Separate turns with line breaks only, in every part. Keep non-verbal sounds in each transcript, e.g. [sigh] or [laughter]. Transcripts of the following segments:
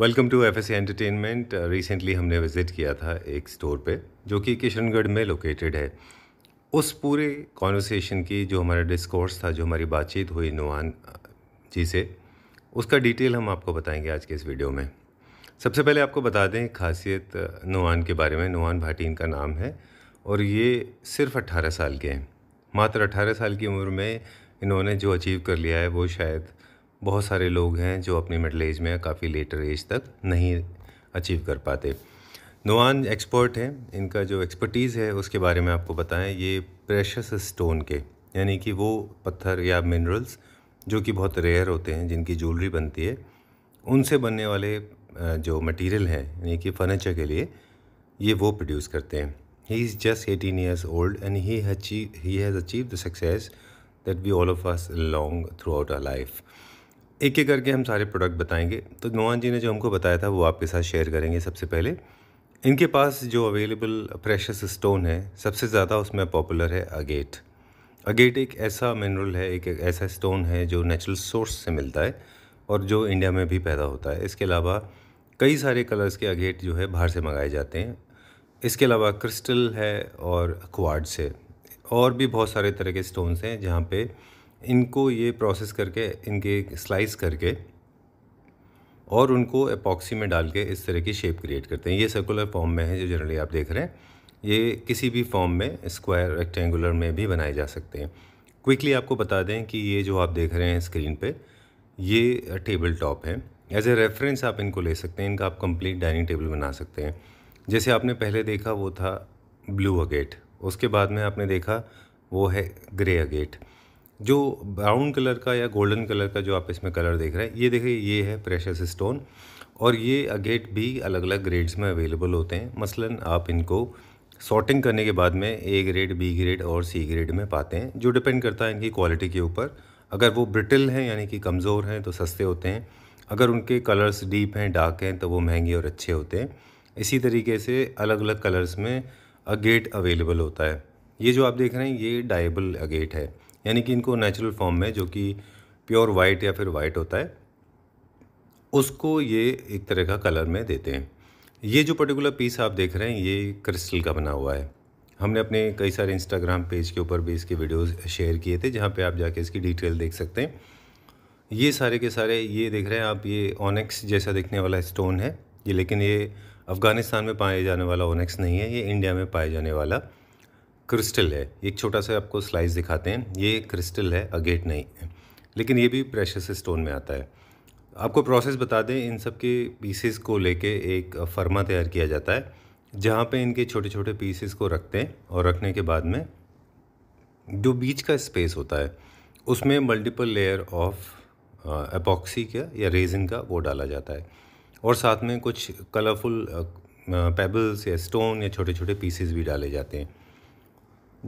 welcome to F S entertainment recently हमने visit किया था एक स्टोर पे जो कि किशनगढ़ में लोकेटेड है उस पूरे कॉन्वर्सेशन की जो हमारा डिस्कोर्स था जो हमारी बातचीत हुई नुआन uh, जी से उसका डिटेल हम आपको बताएंगे आज के इस वीडियो में सबसे पहले आपको बता दें खासियत uh, नुआन के बारे में नुआन भाटी इनका नाम है और ये सिर्फ अट्ठारह साल के हैं मात्र अट्ठारह साल की उम्र में इन्होंने जो अचीव कर लिया है वो शायद बहुत सारे लोग हैं जो अपनी मिडल एज में काफ़ी लेटर एज तक नहीं अचीव कर पाते नुआन एक्सपर्ट हैं इनका जो एक्सपर्टीज़ है उसके बारे में आपको बताएं ये प्रेशस स्टोन के यानी कि वो पत्थर या मिनरल्स जो कि बहुत रेयर होते हैं जिनकी ज्वेलरी बनती है उनसे बनने वाले जो मटेरियल हैं यानी कि फर्नीचर के लिए ये वो प्रोड्यूस करते हैं he is just eighteen years old and he he has achieve the success that we all of us long throughout our life एक एक करके हम सारे प्रोडक्ट बताएंगे तो नोमान जी ने जो हमको बताया था वो आपके साथ शेयर करेंगे सबसे पहले इनके पास जो अवेलेबल प्रेशस स्टोन है सबसे ज़्यादा उसमें पॉपुलर है अगेट अगेट एक ऐसा मिनरल है एक, एक ऐसा स्टोन है जो नेचुरल सोर्स से मिलता है और जो इंडिया में भी पैदा होता है इसके अलावा कई सारे कलर्स के अगेट जो है बाहर से मंगाए जाते हैं इसके अलावा क्रिस्टल है और क्वाड्स है और भी बहुत सारे तरह के स्टोन्स हैं जहाँ पे इनको ये प्रोसेस करके इनके स्लाइस करके और उनको अपॉक्सी में डाल के इस तरह की शेप क्रिएट करते हैं ये सर्कुलर फॉर्म में है जो जनरली आप देख रहे हैं ये किसी भी फॉर्म में स्क्वायर रेक्टेंगुलर में भी बनाए जा सकते हैं क्विकली आपको बता दें कि ये जो आप देख रहे हैं स्क्रीन पे ये टेबल टॉप है एज ए रेफरेंस आप इनको ले सकते हैं इनका आप कंप्लीट डाइनिंग टेबल बना सकते हैं जैसे आपने पहले देखा वो था ब्लू अगेट उसके बाद में आपने देखा वो है ग्रे अगेट जो ब्राउन कलर का या गोल्डन कलर का जो आप इसमें कलर देख रहे हैं ये देखिए ये है प्रेशस स्टोन और ये अगेट भी अलग अलग ग्रेड्स में अवेलेबल होते हैं मसलन आप इनको सॉर्टिंग करने के बाद में ए ग्रेड बी ग्रेड और सी ग्रेड में पाते हैं जो डिपेंड करता है इनकी क्वालिटी के ऊपर अगर वो ब्रिटिल हैं यानी कि कमज़ोर हैं तो सस्ते होते हैं अगर उनके कलर्स डीप हैं डार्क हैं तो वो महंगे और अच्छे होते हैं इसी तरीके से अलग अलग कलर्स में अगेट अवेलेबल होता है ये जो आप देख रहे हैं ये डाइबल अगेट है यानी कि इनको नेचुरल फॉर्म में जो कि प्योर वाइट या फिर वाइट होता है उसको ये एक तरह का कलर में देते हैं ये जो पर्टिकुलर पीस आप देख रहे हैं ये क्रिस्टल का बना हुआ है हमने अपने कई सारे इंस्टाग्राम पेज के ऊपर भी इसके वीडियोस शेयर किए थे जहाँ पे आप जाके इसकी डिटेल देख सकते हैं ये सारे के सारे ये देख रहे हैं आप ये ओनेक्स जैसा दिखने वाला स्टोन है ये लेकिन ये अफ़गानिस्तान में पाए जाने वाला ओनेक्स नहीं है ये इंडिया में पाए जाने वाला क्रिस्टल है एक छोटा सा आपको स्लाइस दिखाते हैं ये क्रिस्टल है अगेट नहीं है लेकिन ये भी प्रेशस स्टोन में आता है आपको प्रोसेस बता दें इन सब के पीसेस को लेके एक फर्मा तैयार किया जाता है जहाँ पे इनके छोटे छोटे पीसेस को रखते हैं और रखने के बाद में जो बीच का स्पेस होता है उसमें मल्टीपल लेयर ऑफ एपॉक्सी का या रेजिन का वो डाला जाता है और साथ में कुछ कलरफुल पेबल्स या स्टोन या छोटे छोटे पीसेस भी डाले जाते हैं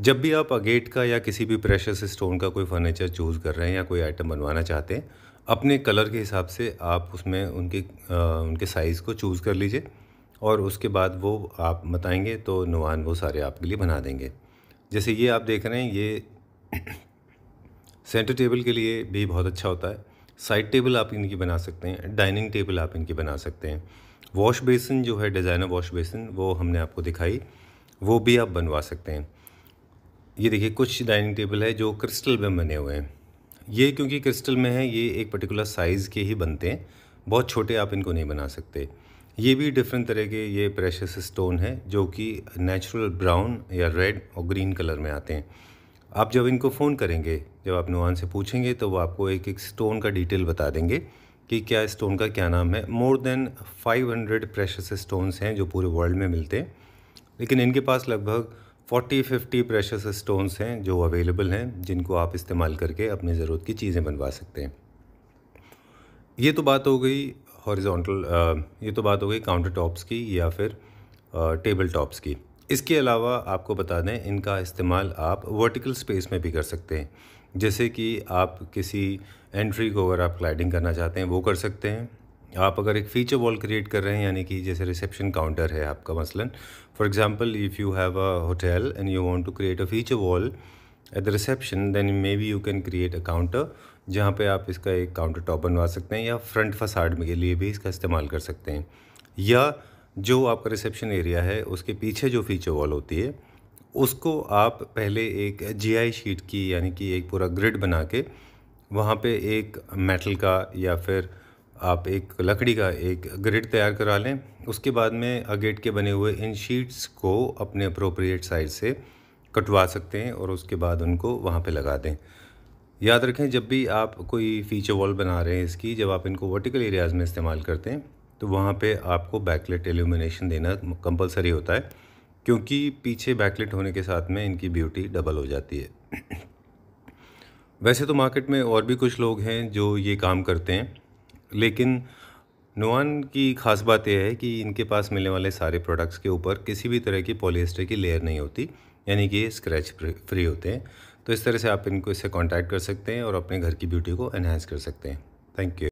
जब भी आप अगेट का या किसी भी प्रेशस स्टोन का कोई फर्नीचर चूज़ कर रहे हैं या कोई आइटम बनवाना चाहते हैं अपने कलर के हिसाब से आप उसमें उनके उनके साइज़ को चूज़ कर लीजिए और उसके बाद वो आप बताएंगे तो नुवान वो सारे आपके लिए बना देंगे जैसे ये आप देख रहे हैं ये सेंटर टेबल के लिए भी बहुत अच्छा होता है साइड टेबल आप इनकी बना सकते हैं डाइनिंग टेबल आप इनकी बना सकते हैं वॉश बेसन जो है डिज़ाइनर वॉश बेसन वो हमने आपको दिखाई वो भी आप बनवा सकते हैं ये देखिए कुछ डाइनिंग टेबल है जो क्रिस्टल में बने हुए हैं ये क्योंकि क्रिस्टल में है ये एक पर्टिकुलर साइज़ के ही बनते हैं बहुत छोटे आप इनको नहीं बना सकते ये भी डिफरेंट तरह के ये प्रेशस स्टोन है जो कि नेचुरल ब्राउन या रेड और ग्रीन कलर में आते हैं आप जब इनको फ़ोन करेंगे जब आप नुआन से पूछेंगे तो वो आपको एक एक स्टोन का डिटेल बता देंगे कि क्या स्टोन का क्या नाम है मोर देन 500 प्रेशस स्टोन्स हैं जो पूरे वर्ल्ड में मिलते हैं लेकिन इनके पास लगभग फोर्टी फिफ्टी प्रेशस स्टोन्स हैं जो अवेलेबल हैं जिनको आप इस्तेमाल करके अपनी ज़रूरत की चीज़ें बनवा सकते हैं ये तो बात हो गई हॉरिजॉन्टल ये तो बात हो गई काउंटर टॉप्स की या फिर टेबल टॉप्स की इसके अलावा आपको बता दें इनका इस्तेमाल आप वर्टिकल स्पेस में भी कर सकते हैं जैसे कि आप किसी एंट्री को अगर आप क्लाइडिंग करना चाहते हैं वो कर सकते हैं आप अगर एक फ़ीचर वॉल क्रिएट कर रहे हैं यानी कि जैसे रिसेप्शन काउंटर है आपका मसलन for example if you have a hotel and you want to create a feature wall at the reception then maybe you can create a counter जहाँ पे आप इसका एक काउंटर टॉप बनवा सकते हैं या फ्रंट फसाड के लिए भी इसका इस्तेमाल कर सकते हैं या जो आपका रिसेप्शन एरिया है उसके पीछे जो फीचर वॉल होती है उसको आप पहले एक आई शीट की यानी कि एक पूरा ग्रिड बना के वहाँ पर एक मेटल का या फिर आप एक लकड़ी का एक ग्रिड तैयार करा लें उसके बाद में अगेट के बने हुए इन शीट्स को अपने अप्रोप्रिएट साइज से कटवा सकते हैं और उसके बाद उनको वहाँ पे लगा दें याद रखें जब भी आप कोई फीचर वॉल बना रहे हैं इसकी जब आप इनको वर्टिकल एरियाज़ में इस्तेमाल करते हैं तो वहाँ पे आपको बैकलेट एल्यूमिनेशन देना कंपलसरी होता है क्योंकि पीछे बैकलेट होने के साथ में इनकी ब्यूटी डबल हो जाती है [clears throat] वैसे तो मार्केट में और भी कुछ लोग हैं जो ये काम करते हैं लेकिन नोआन की खास बात यह है कि इनके पास मिलने वाले सारे प्रोडक्ट्स के ऊपर किसी भी तरह की पॉलिएस्टर की लेयर नहीं होती यानी कि ये स्क्रैच फ्री होते हैं तो इस तरह से आप इनको इससे कांटेक्ट कर सकते हैं और अपने घर की ब्यूटी को एनहेंस कर सकते हैं थैंक यू